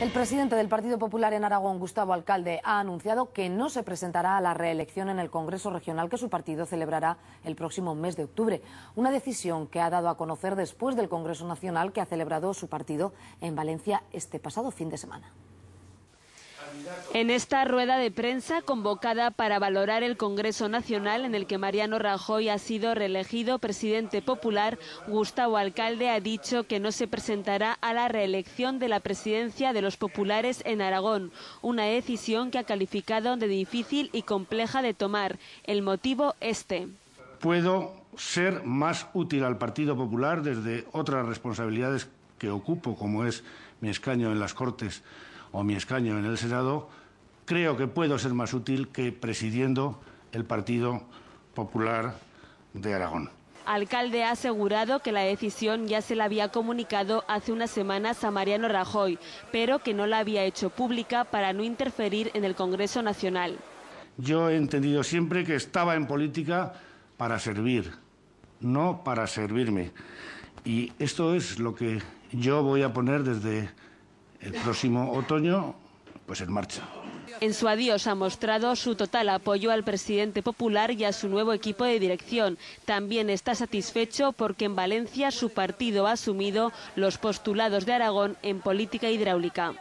El presidente del Partido Popular en Aragón, Gustavo Alcalde, ha anunciado que no se presentará a la reelección en el Congreso Regional que su partido celebrará el próximo mes de octubre. Una decisión que ha dado a conocer después del Congreso Nacional que ha celebrado su partido en Valencia este pasado fin de semana. En esta rueda de prensa convocada para valorar el Congreso Nacional en el que Mariano Rajoy ha sido reelegido presidente popular, Gustavo Alcalde ha dicho que no se presentará a la reelección de la presidencia de los populares en Aragón, una decisión que ha calificado de difícil y compleja de tomar. El motivo este. Puedo ser más útil al Partido Popular desde otras responsabilidades que ocupo, como es mi escaño en las Cortes o mi escaño en el Senado, creo que puedo ser más útil que presidiendo el Partido Popular de Aragón. Alcalde ha asegurado que la decisión ya se la había comunicado hace unas semanas a Mariano Rajoy, pero que no la había hecho pública para no interferir en el Congreso Nacional. Yo he entendido siempre que estaba en política para servir, no para servirme. Y esto es lo que yo voy a poner desde el próximo otoño, pues en marcha. En su adiós ha mostrado su total apoyo al presidente popular y a su nuevo equipo de dirección. También está satisfecho porque en Valencia su partido ha asumido los postulados de Aragón en política hidráulica.